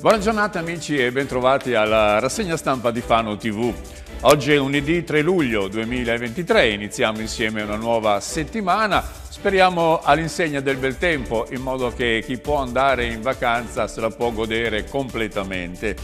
Buona giornata amici e bentrovati alla rassegna stampa di Fano TV. Oggi è lunedì 3 luglio 2023, iniziamo insieme una nuova settimana. Speriamo all'insegna del bel tempo, in modo che chi può andare in vacanza se la può godere completamente.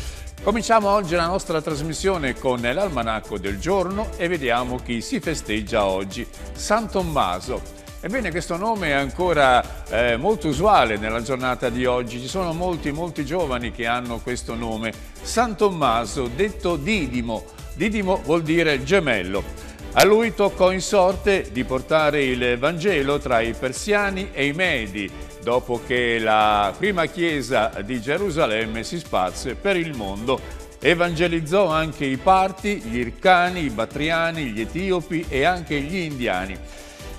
Cominciamo oggi la nostra trasmissione con l'almanacco del giorno e vediamo chi si festeggia oggi. San Tommaso, Ebbene questo nome è ancora eh, molto usuale nella giornata di oggi, ci sono molti, molti giovani che hanno questo nome. San Tommaso, detto Didimo, Didimo vuol dire gemello. A lui toccò in sorte di portare il Vangelo tra i persiani e i medi, dopo che la prima chiesa di Gerusalemme si sparse per il mondo. Evangelizzò anche i parti, gli ircani, i batriani, gli etiopi e anche gli indiani.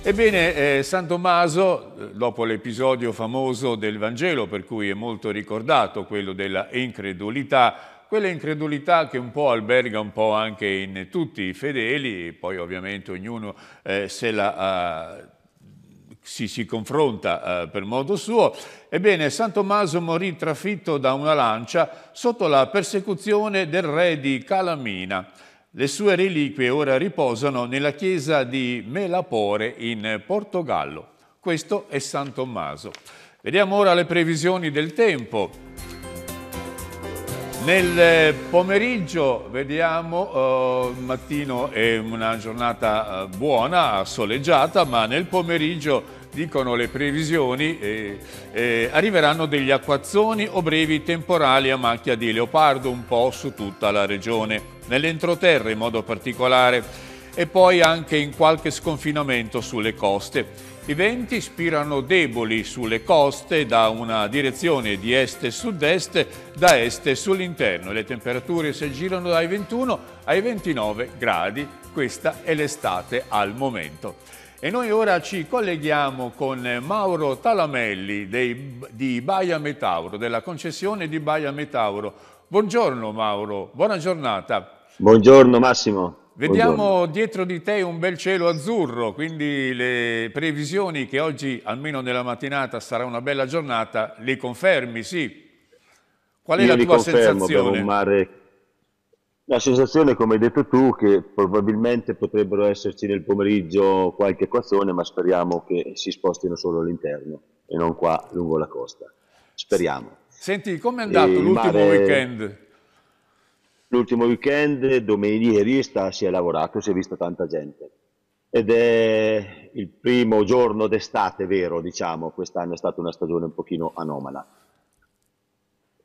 Ebbene, eh, San Tommaso, eh, dopo l'episodio famoso del Vangelo, per cui è molto ricordato quello della incredulità, quella incredulità che un po' alberga un po' anche in tutti i fedeli, poi ovviamente ognuno eh, se la... Eh, si, si, confronta eh, per modo suo. Ebbene, San Tommaso morì trafitto da una lancia sotto la persecuzione del re di Calamina. Le sue reliquie ora riposano nella chiesa di Melapore in Portogallo. Questo è San Tommaso. Vediamo ora le previsioni del tempo. Nel eh, pomeriggio vediamo, eh, mattino è una giornata eh, buona, soleggiata, ma nel pomeriggio dicono le previsioni, eh, eh, arriveranno degli acquazzoni o brevi temporali a macchia di leopardo un po' su tutta la regione, nell'entroterra in modo particolare e poi anche in qualche sconfinamento sulle coste. I venti spirano deboli sulle coste da una direzione di est e sud-est, da est e sull'interno. Le temperature si aggirano dai 21 ai 29 gradi. Questa è l'estate al momento. E noi ora ci colleghiamo con Mauro Talamelli dei, di Baia Metauro, della concessione di Baia Metauro. Buongiorno Mauro, buona giornata. Buongiorno Massimo. Vediamo Buongiorno. dietro di te un bel cielo azzurro, quindi le previsioni che oggi, almeno nella mattinata, sarà una bella giornata, le confermi, sì? Qual è Io la tua confermo, sensazione? Per un mare la sensazione, come hai detto tu, che probabilmente potrebbero esserci nel pomeriggio qualche equazione, ma speriamo che si spostino solo all'interno e non qua lungo la costa. Speriamo. Senti, com'è andato l'ultimo mare... weekend? L'ultimo weekend, domenica ieri, si è lavorato, si è vista tanta gente. Ed è il primo giorno d'estate, vero, diciamo, quest'anno è stata una stagione un pochino anomala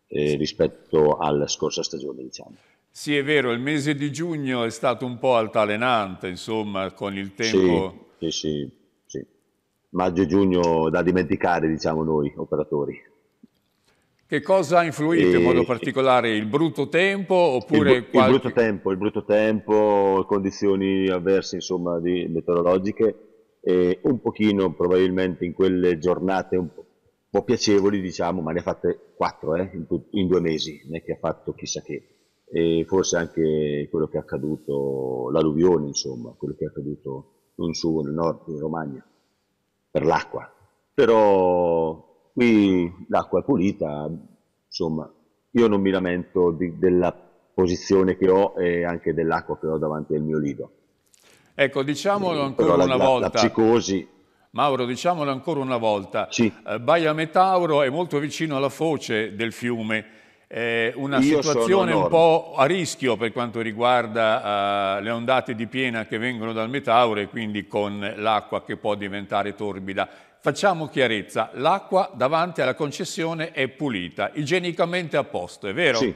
eh, rispetto alla scorsa stagione, diciamo. Sì, è vero, il mese di giugno è stato un po' altalenante, insomma, con il tempo... Sì, sì, sì. sì. Maggio-giugno da dimenticare, diciamo noi, operatori. Che cosa ha influito e... in modo particolare? Il brutto tempo oppure... Il, qualche... il brutto tempo, il brutto tempo, condizioni avverse, insomma, di, meteorologiche e un pochino probabilmente in quelle giornate un po' piacevoli, diciamo, ma ne ha fatte quattro eh, in, in due mesi, non è che ha fatto chissà che e forse anche quello che è accaduto, l'alluvione insomma, quello che è accaduto non su, nel nord, in Romagna, per l'acqua. Però qui l'acqua è pulita, insomma, io non mi lamento di, della posizione che ho e anche dell'acqua che ho davanti al mio lido. Ecco, diciamolo ancora la, una la, volta. La psicosi Mauro, diciamolo ancora una volta, sì. Eh, Baia Metauro è molto vicino alla foce del fiume, eh, una Io situazione un po' a rischio per quanto riguarda eh, le ondate di piena che vengono dal metauro e quindi con l'acqua che può diventare torbida. Facciamo chiarezza, l'acqua davanti alla concessione è pulita, igienicamente a posto, è vero? Sì.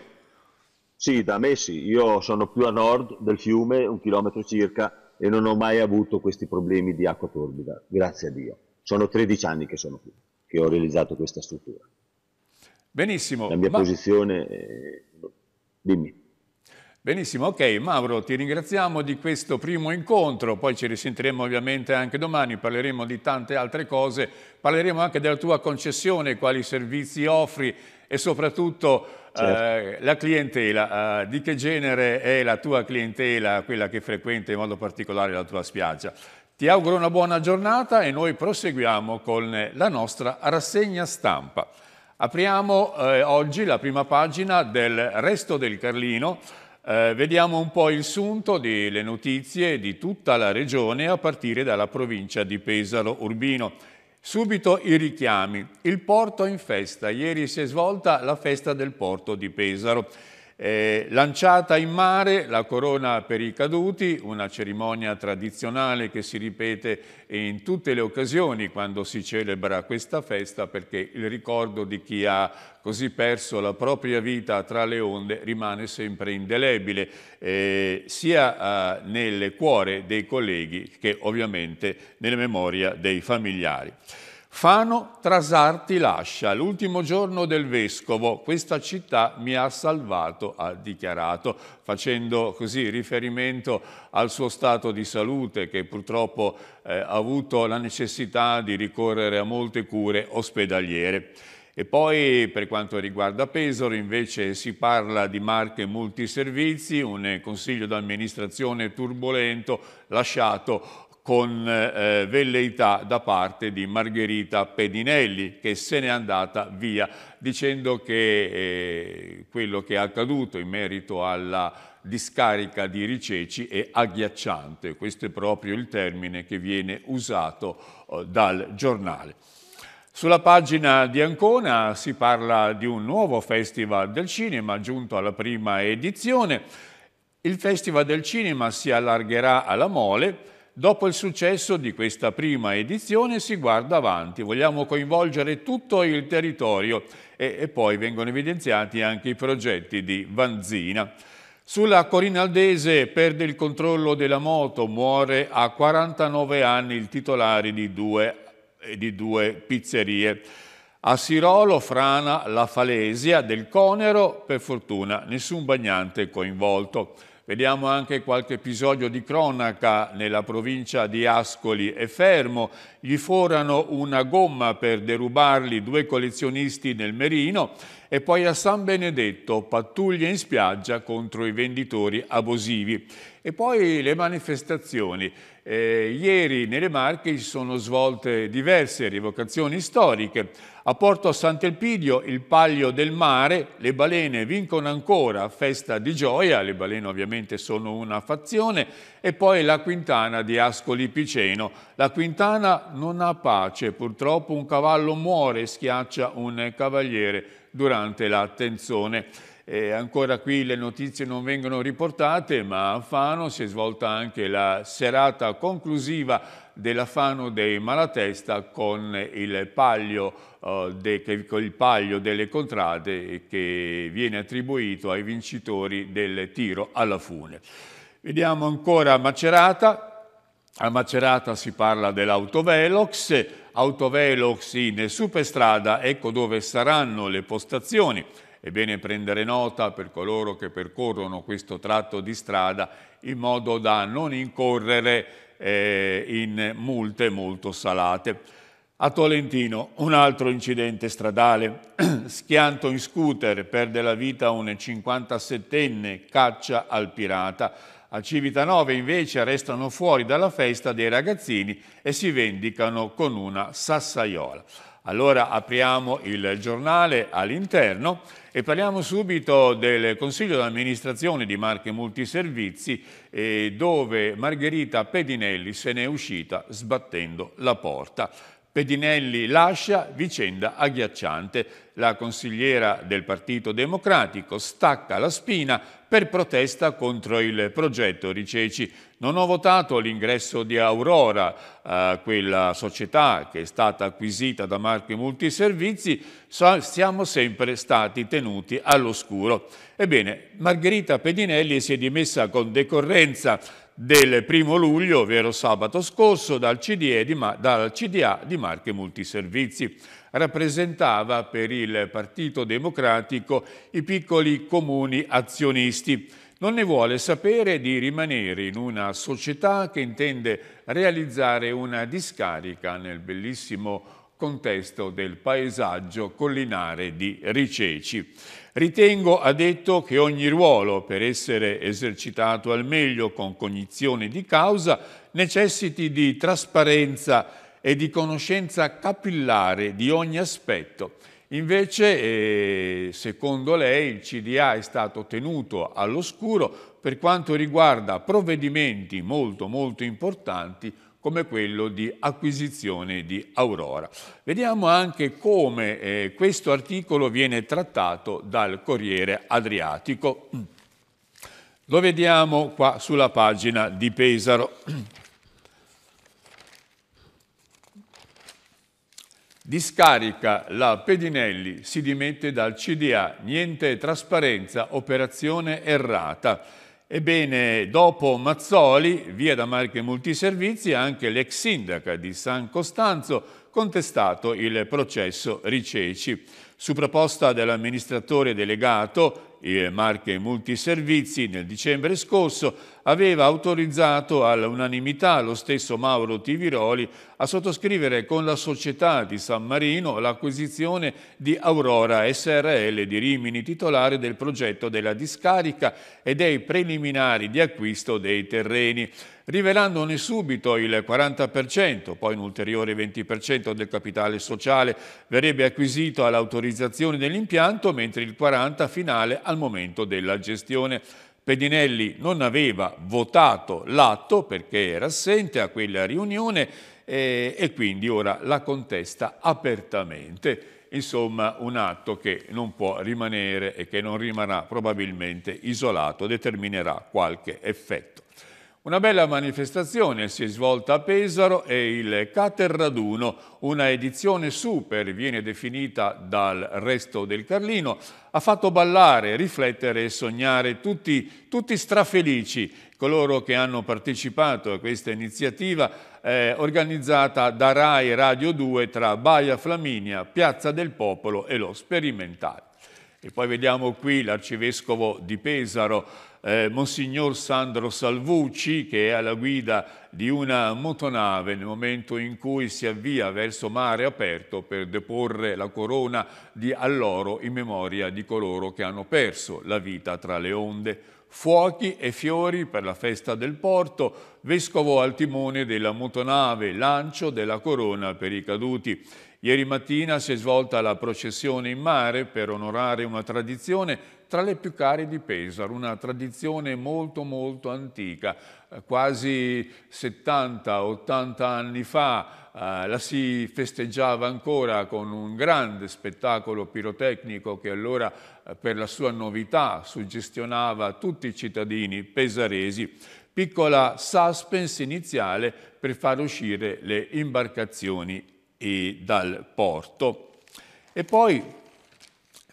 Sì, da me sì, io sono più a nord del fiume, un chilometro circa, e non ho mai avuto questi problemi di acqua torbida, grazie a Dio. Sono 13 anni che sono qui, che ho realizzato questa struttura. Benissimo. La mia ma... posizione, eh, dimmi. Benissimo, ok. Mauro, ti ringraziamo di questo primo incontro, poi ci risentiremo ovviamente anche domani, parleremo di tante altre cose, parleremo anche della tua concessione, quali servizi offri e soprattutto certo. eh, la clientela, eh, di che genere è la tua clientela, quella che frequenta in modo particolare la tua spiaggia. Ti auguro una buona giornata e noi proseguiamo con la nostra rassegna stampa. Apriamo eh, oggi la prima pagina del Resto del Carlino, eh, vediamo un po' il sunto delle notizie di tutta la regione a partire dalla provincia di Pesaro Urbino. Subito i richiami. Il porto in festa. Ieri si è svolta la festa del porto di Pesaro. Eh, lanciata in mare la corona per i caduti, una cerimonia tradizionale che si ripete in tutte le occasioni quando si celebra questa festa perché il ricordo di chi ha così perso la propria vita tra le onde rimane sempre indelebile eh, sia eh, nel cuore dei colleghi che ovviamente nella memoria dei familiari. Fano Trasarti lascia l'ultimo giorno del vescovo, questa città mi ha salvato, ha dichiarato, facendo così riferimento al suo stato di salute che purtroppo eh, ha avuto la necessità di ricorrere a molte cure ospedaliere. E poi per quanto riguarda Pesaro invece si parla di marche multiservizi, un consiglio d'amministrazione turbolento lasciato con eh, velleità da parte di Margherita Pedinelli che se n'è andata via dicendo che eh, quello che è accaduto in merito alla discarica di Riceci è agghiacciante, questo è proprio il termine che viene usato eh, dal giornale. Sulla pagina di Ancona si parla di un nuovo Festival del Cinema giunto alla prima edizione. Il Festival del Cinema si allargherà alla Mole Dopo il successo di questa prima edizione si guarda avanti, vogliamo coinvolgere tutto il territorio e, e poi vengono evidenziati anche i progetti di Vanzina. Sulla Corinaldese perde il controllo della moto, muore a 49 anni il titolare di due, di due pizzerie. A Sirolo frana la falesia del Conero, per fortuna nessun bagnante coinvolto. Vediamo anche qualche episodio di cronaca nella provincia di Ascoli e Fermo. Gli forano una gomma per derubarli due collezionisti nel Merino e poi a San Benedetto pattuglie in spiaggia contro i venditori abusivi. E poi le manifestazioni. Eh, ieri nelle Marche si sono svolte diverse rivocazioni storiche. A Porto Sant'Elpidio il palio del mare, le balene vincono ancora, festa di gioia, le balene ovviamente semplicemente sono una fazione, e poi la Quintana di Ascoli Piceno. La Quintana non ha pace, purtroppo un cavallo muore e schiaccia un cavaliere durante la tenzone. E ancora qui le notizie non vengono riportate, ma a Fano si è svolta anche la serata conclusiva della Fano dei Malatesta con il paglio, eh, de, con il paglio delle contrade che viene attribuito ai vincitori del tiro alla fune. Vediamo ancora Macerata, a Macerata si parla dell'autovelox, autovelox in superstrada, ecco dove saranno le postazioni. È bene prendere nota per coloro che percorrono questo tratto di strada in modo da non incorrere eh, in multe molto salate. A Tolentino un altro incidente stradale, schianto in scooter, perde la vita un 57enne, caccia al pirata. A Civitanove invece restano fuori dalla festa dei ragazzini e si vendicano con una sassaiola. Allora apriamo il giornale all'interno e parliamo subito del Consiglio d'amministrazione di Marche Multiservizi eh, dove Margherita Pedinelli se n'è uscita sbattendo la porta. Pedinelli lascia vicenda agghiacciante. La consigliera del Partito Democratico stacca la spina per protesta contro il progetto Riceci. Non ho votato l'ingresso di Aurora, eh, quella società che è stata acquisita da Marchi Multiservizi, siamo sempre stati tenuti all'oscuro. Ebbene, Margherita Pedinelli si è dimessa con decorrenza del primo luglio, ovvero sabato scorso, dal CDA, di, Mar dal CDA di Marche Multiservizi. Rappresentava per il Partito Democratico i piccoli comuni azionisti. Non ne vuole sapere di rimanere in una società che intende realizzare una discarica nel bellissimo contesto del paesaggio collinare di Riceci. Ritengo, ha detto, che ogni ruolo, per essere esercitato al meglio con cognizione di causa, necessiti di trasparenza e di conoscenza capillare di ogni aspetto. Invece, eh, secondo lei, il CDA è stato tenuto all'oscuro per quanto riguarda provvedimenti molto molto importanti come quello di acquisizione di Aurora. Vediamo anche come eh, questo articolo viene trattato dal Corriere Adriatico. Lo vediamo qua sulla pagina di Pesaro. Discarica la Pedinelli, si dimette dal CDA, niente trasparenza, operazione errata. Ebbene, dopo Mazzoli, via da Marche Multiservizi, anche l'ex sindaca di San Costanzo contestato il processo Riceci. Su proposta dell'amministratore delegato eh, Marche Multiservizi nel dicembre scorso aveva autorizzato all'unanimità lo stesso Mauro Tiviroli a sottoscrivere con la società di San Marino l'acquisizione di Aurora SRL di Rimini, titolare del progetto della discarica e dei preliminari di acquisto dei terreni rivelandone subito il 40%, poi un ulteriore 20% del capitale sociale verrebbe acquisito all'autorizzazione dell'impianto, mentre il 40% finale al momento della gestione. Pedinelli non aveva votato l'atto perché era assente a quella riunione eh, e quindi ora la contesta apertamente insomma un atto che non può rimanere e che non rimarrà probabilmente isolato, determinerà qualche effetto. Una bella manifestazione si è svolta a Pesaro e il Caterraduno, una edizione super, viene definita dal resto del Carlino, ha fatto ballare, riflettere e sognare tutti, tutti strafelici coloro che hanno partecipato a questa iniziativa eh, organizzata da RAI Radio 2 tra Baia Flaminia, Piazza del Popolo e lo Sperimentale. E poi vediamo qui l'arcivescovo di Pesaro, eh, Monsignor Sandro Salvucci che è alla guida di una motonave nel momento in cui si avvia verso mare aperto per deporre la corona di alloro in memoria di coloro che hanno perso la vita tra le onde fuochi e fiori per la festa del porto, vescovo al timone della motonave, lancio della corona per i caduti. Ieri mattina si è svolta la processione in mare per onorare una tradizione tra le più care di Pesaro, una tradizione molto molto antica. Eh, quasi 70-80 anni fa eh, la si festeggiava ancora con un grande spettacolo pirotecnico che allora eh, per la sua novità suggestionava tutti i cittadini pesaresi. Piccola suspense iniziale per far uscire le imbarcazioni e dal porto. E poi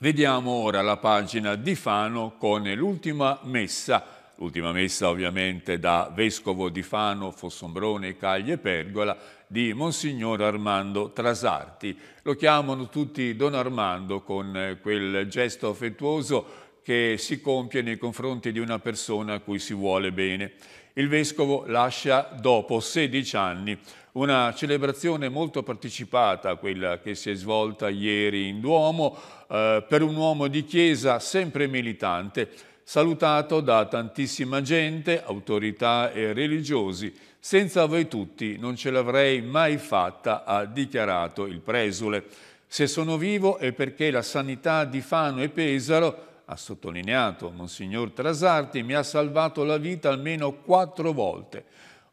vediamo ora la pagina di Fano con l'ultima messa, l'ultima messa ovviamente da Vescovo di Fano, Fossombrone, Cagli e Pergola, di Monsignor Armando Trasarti. Lo chiamano tutti Don Armando con eh, quel gesto affettuoso che si compie nei confronti di una persona a cui si vuole bene. Il Vescovo lascia dopo 16 anni una celebrazione molto partecipata, quella che si è svolta ieri in Duomo, eh, per un uomo di chiesa sempre militante, salutato da tantissima gente, autorità e religiosi. Senza voi tutti non ce l'avrei mai fatta, ha dichiarato il presule. Se sono vivo è perché la sanità di Fano e Pesaro ha sottolineato Monsignor Trasarti, mi ha salvato la vita almeno quattro volte.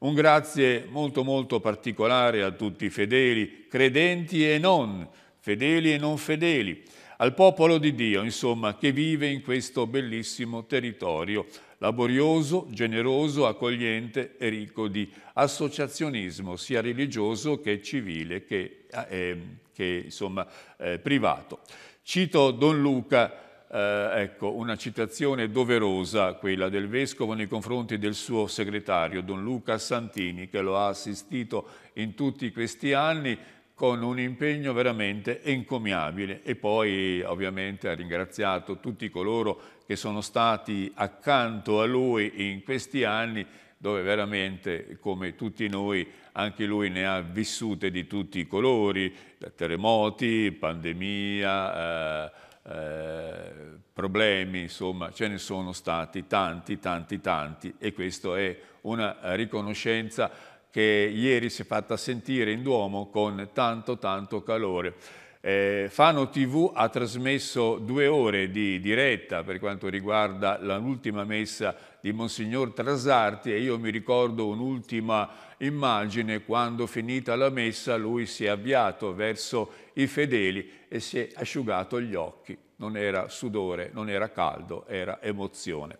Un grazie molto molto particolare a tutti i fedeli, credenti e non, fedeli e non fedeli, al popolo di Dio, insomma, che vive in questo bellissimo territorio, laborioso, generoso, accogliente e ricco di associazionismo, sia religioso che civile, che, eh, ehm, che insomma, eh, privato. Cito Don Luca eh, ecco, una citazione doverosa, quella del Vescovo nei confronti del suo segretario, Don Luca Santini, che lo ha assistito in tutti questi anni con un impegno veramente encomiabile e poi ovviamente ha ringraziato tutti coloro che sono stati accanto a lui in questi anni dove veramente, come tutti noi, anche lui ne ha vissute di tutti i colori, terremoti, pandemia, eh, eh, problemi, insomma, ce ne sono stati tanti, tanti, tanti e questa è una riconoscenza che ieri si è fatta sentire in Duomo con tanto, tanto calore. Eh, Fano TV ha trasmesso due ore di diretta per quanto riguarda l'ultima messa di Monsignor Trasarti e io mi ricordo un'ultima immagine quando finita la messa lui si è avviato verso i fedeli e si è asciugato gli occhi. Non era sudore, non era caldo, era emozione.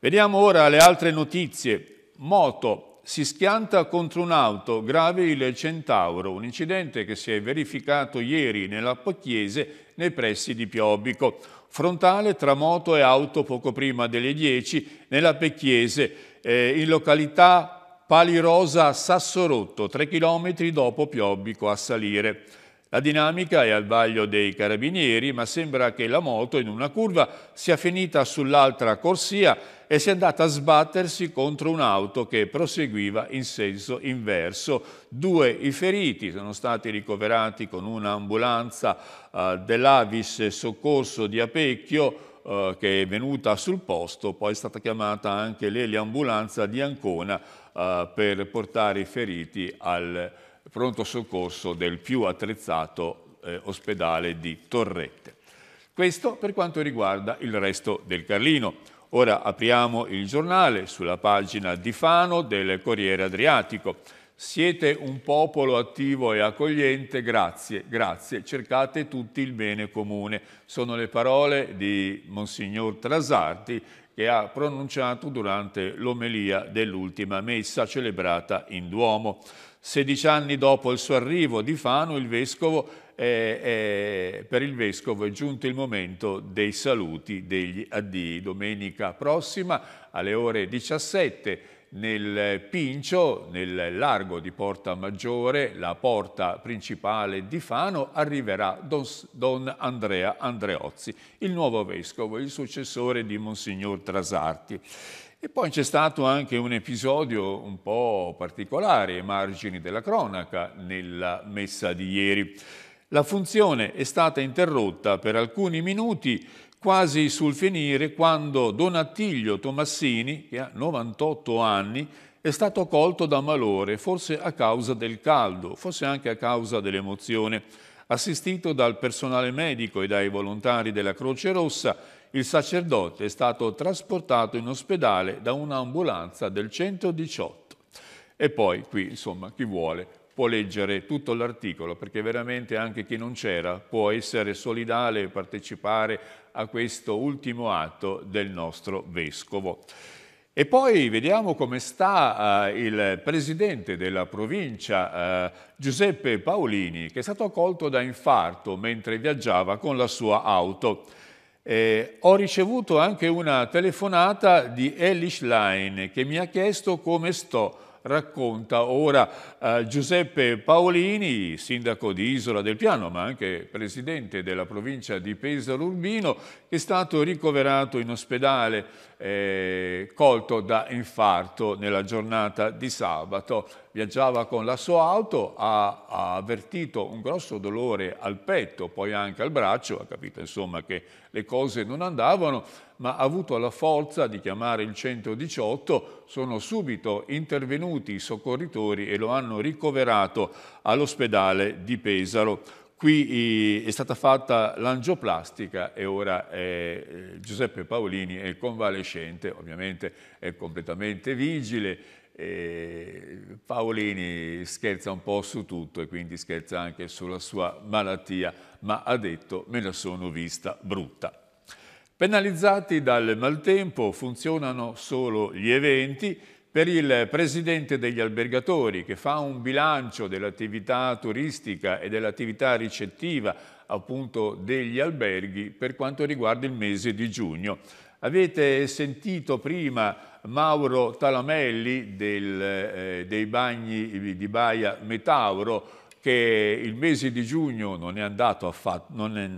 Vediamo ora le altre notizie. Moto, si schianta contro un'auto, grave il Centauro, un incidente che si è verificato ieri nella Pocchiese nei pressi di Piobico. Frontale tra moto e auto poco prima delle 10 nella Pecchiese, eh, in località Palirosa Sassorotto, 3 km dopo Piobico a salire. La dinamica è al vaglio dei carabinieri, ma sembra che la moto in una curva sia finita sull'altra corsia e sia andata a sbattersi contro un'auto che proseguiva in senso inverso. Due i feriti sono stati ricoverati con un'ambulanza eh, dell'Avis Soccorso di Apecchio eh, che è venuta sul posto, poi è stata chiamata anche l'eliambulanza di Ancona eh, per portare i feriti al pronto soccorso del più attrezzato eh, ospedale di Torrette. Questo per quanto riguarda il resto del Carlino. Ora apriamo il giornale sulla pagina di Fano del Corriere Adriatico. Siete un popolo attivo e accogliente, grazie, grazie, cercate tutti il bene comune. Sono le parole di Monsignor Trasarti che ha pronunciato durante l'omelia dell'ultima messa celebrata in Duomo. 16 anni dopo il suo arrivo di Fano, il vescovo, eh, eh, per il vescovo è giunto il momento dei saluti, degli addii. Domenica prossima alle ore 17 nel Pincio, nel largo di Porta Maggiore, la porta principale di Fano, arriverà Don, Don Andrea Andreozzi, il nuovo vescovo, il successore di Monsignor Trasarti. E poi c'è stato anche un episodio un po' particolare ai margini della cronaca nella messa di ieri. La funzione è stata interrotta per alcuni minuti quasi sul finire quando Don Attilio Tomassini, che ha 98 anni, è stato colto da malore, forse a causa del caldo, forse anche a causa dell'emozione. Assistito dal personale medico e dai volontari della Croce Rossa, il sacerdote è stato trasportato in ospedale da un'ambulanza del 118. E poi qui, insomma, chi vuole può leggere tutto l'articolo, perché veramente anche chi non c'era può essere solidale e partecipare a questo ultimo atto del nostro Vescovo. E poi vediamo come sta eh, il presidente della provincia, eh, Giuseppe Paolini, che è stato colto da infarto mentre viaggiava con la sua auto. Eh, ho ricevuto anche una telefonata di Elish Line che mi ha chiesto come sto racconta ora eh, Giuseppe Paolini, sindaco di Isola del Piano, ma anche presidente della provincia di Pesaro Urbino, che è stato ricoverato in ospedale eh, colto da infarto nella giornata di sabato viaggiava con la sua auto, ha, ha, avvertito un grosso dolore al petto, poi anche al braccio, ha capito insomma che le cose non andavano, ma ha avuto la forza di chiamare il 118, sono subito intervenuti i soccorritori e lo hanno ricoverato all'ospedale di Pesaro. Qui è stata fatta l'angioplastica e ora eh, Giuseppe Paolini è convalescente, ovviamente è completamente vigile e Paolini scherza un po' su tutto e quindi scherza anche sulla sua malattia, ma ha detto me la sono vista brutta. Penalizzati dal maltempo funzionano solo gli eventi per il presidente degli albergatori che fa un bilancio dell'attività turistica e dell'attività ricettiva appunto degli alberghi per quanto riguarda il mese di giugno. Avete sentito prima Mauro Talamelli del, eh, dei bagni di Baia Metauro che il mese di giugno non è andato affatto, non è,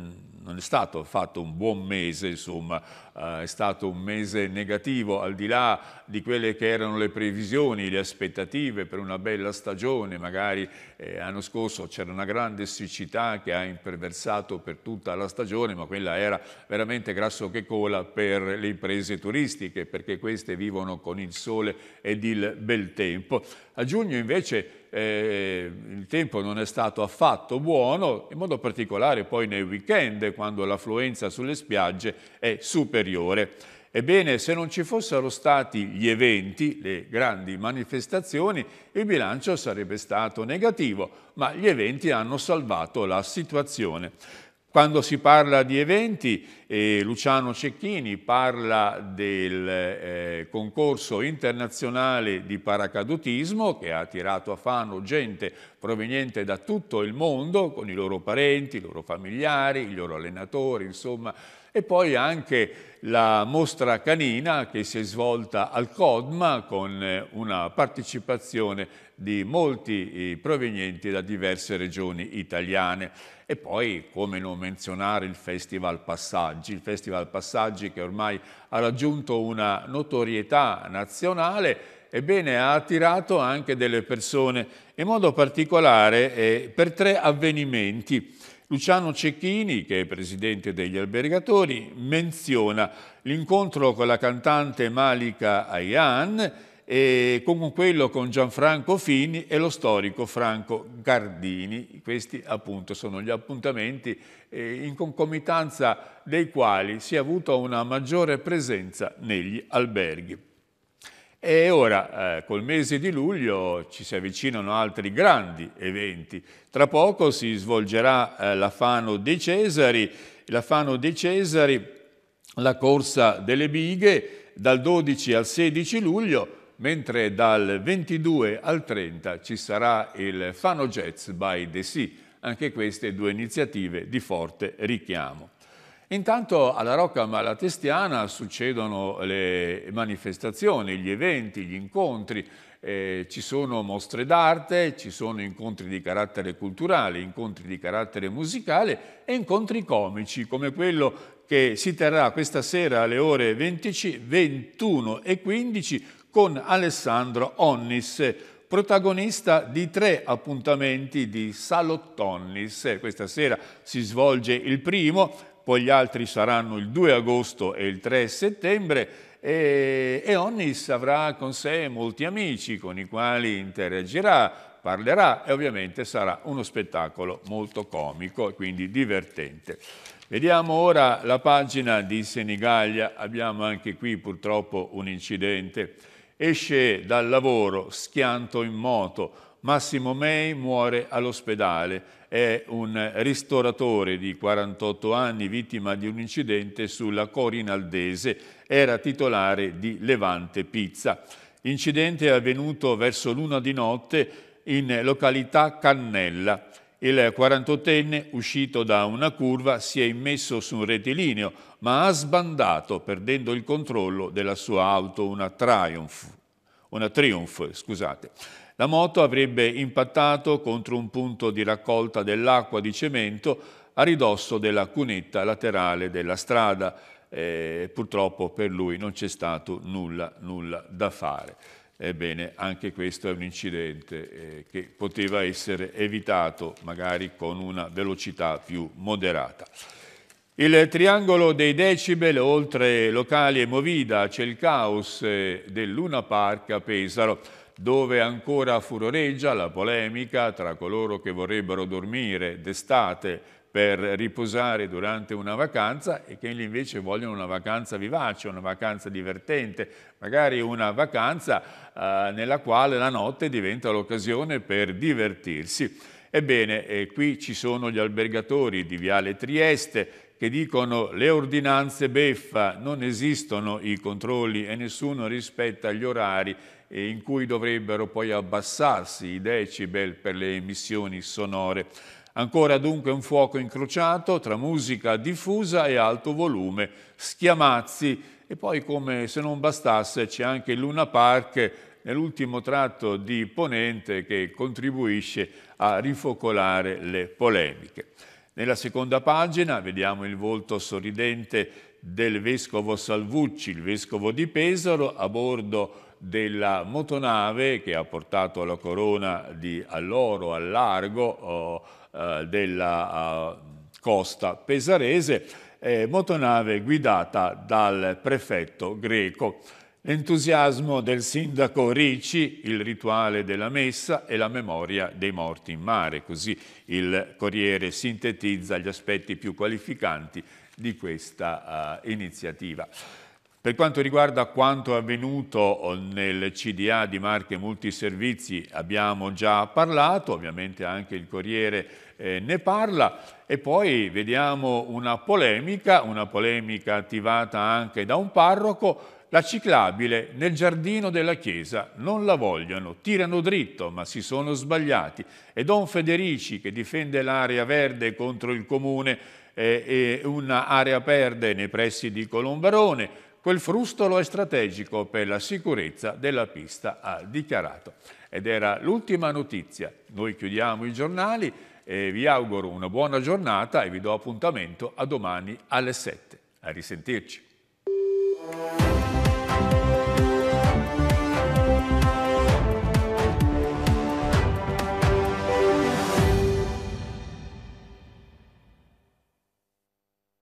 non è stato fatto un buon mese, insomma, eh, è stato un mese negativo, al di là di quelle che erano le previsioni, le aspettative per una bella stagione, magari eh, l'anno scorso c'era una grande siccità che ha imperversato per tutta la stagione, ma quella era veramente grasso che cola per le imprese turistiche, perché queste vivono con il sole ed il bel tempo. A giugno invece eh, il tempo non è stato affatto buono, in modo particolare poi nei weekend quando l'affluenza sulle spiagge è superiore. Ebbene, se non ci fossero stati gli eventi, le grandi manifestazioni, il bilancio sarebbe stato negativo, ma gli eventi hanno salvato la situazione. Quando si parla di eventi, eh, Luciano Cecchini parla del eh, concorso internazionale di paracadutismo che ha tirato a Fano gente proveniente da tutto il mondo con i loro parenti, i loro familiari, i loro allenatori, insomma, e poi anche la mostra canina che si è svolta al CODMA con eh, una partecipazione di molti eh, provenienti da diverse regioni italiane. E poi, come non menzionare, il Festival Passaggi, il Festival Passaggi che ormai ha raggiunto una notorietà nazionale ebbene ha attirato anche delle persone, in modo particolare eh, per tre avvenimenti. Luciano Cecchini, che è presidente degli albergatori, menziona l'incontro con la cantante Malika Ayan e con quello con Gianfranco Fini e lo storico Franco Gardini. Questi appunto sono gli appuntamenti eh, in concomitanza dei quali si è avuta una maggiore presenza negli alberghi. E ora, eh, col mese di luglio, ci si avvicinano altri grandi eventi. Tra poco si svolgerà eh, la Fano dei Cesari, la Fano dei Cesari, la corsa delle bighe, dal 12 al 16 luglio, mentre dal 22 al 30 ci sarà il Fano Jazz by The Sea, anche queste due iniziative di forte richiamo. Intanto alla Rocca Malatestiana succedono le manifestazioni, gli eventi, gli incontri, eh, ci sono mostre d'arte, ci sono incontri di carattere culturale, incontri di carattere musicale e incontri comici come quello che si terrà questa sera alle ore 20, 21 e 15 con Alessandro Onnis, protagonista di tre appuntamenti di Salottonnis. Questa sera si svolge il primo, poi gli altri saranno il 2 agosto e il 3 settembre e, e Onnis avrà con sé molti amici con i quali interagirà, parlerà e ovviamente sarà uno spettacolo molto comico e quindi divertente. Vediamo ora la pagina di Senigallia, abbiamo anche qui purtroppo un incidente. Esce dal lavoro, schianto in moto. Massimo Mei muore all'ospedale. È un ristoratore di 48 anni, vittima di un incidente sulla Corinaldese. Era titolare di Levante Pizza. Incidente avvenuto verso l'una di notte in località Cannella. Il 48enne, uscito da una curva, si è immesso su un rettilineo, ma ha sbandato, perdendo il controllo della sua auto, una Triumph. Una Triumph scusate. La moto avrebbe impattato contro un punto di raccolta dell'acqua di cemento a ridosso della cunetta laterale della strada. Eh, purtroppo per lui non c'è stato nulla, nulla da fare. Ebbene, anche questo è un incidente eh, che poteva essere evitato magari con una velocità più moderata. Il triangolo dei decibel, oltre Locali e Movida, c'è il caos eh, del Luna Park a Pesaro, dove ancora furoreggia la polemica tra coloro che vorrebbero dormire d'estate per riposare durante una vacanza e che invece vogliono una vacanza vivace, una vacanza divertente, magari una vacanza eh, nella quale la notte diventa l'occasione per divertirsi. Ebbene, eh, qui ci sono gli albergatori di Viale Trieste che dicono le ordinanze beffa, non esistono i controlli e nessuno rispetta gli orari in cui dovrebbero poi abbassarsi i decibel per le emissioni sonore. Ancora dunque un fuoco incrociato tra musica diffusa e alto volume, schiamazzi e poi come se non bastasse c'è anche il Luna Park nell'ultimo tratto di Ponente che contribuisce a rifocolare le polemiche. Nella seconda pagina vediamo il volto sorridente del vescovo Salvucci, il vescovo di Pesaro, a bordo della motonave che ha portato la corona di all'oro, al largo, eh, della eh, costa pesarese, motonave guidata dal prefetto greco. L'entusiasmo del sindaco Ricci, il rituale della messa e la memoria dei morti in mare. Così il Corriere sintetizza gli aspetti più qualificanti di questa uh, iniziativa. Per quanto riguarda quanto avvenuto nel CDA di Marche Multiservizi abbiamo già parlato, ovviamente anche il Corriere eh, ne parla e poi vediamo una polemica, una polemica attivata anche da un parroco la ciclabile nel giardino della chiesa non la vogliono, tirano dritto, ma si sono sbagliati. E Don Federici, che difende l'area verde contro il comune eh, e un'area verde nei pressi di Colombarone, Quel frustolo è strategico per la sicurezza della pista, ha dichiarato. Ed era l'ultima notizia. Noi chiudiamo i giornali e vi auguro una buona giornata e vi do appuntamento a domani alle 7. A risentirci.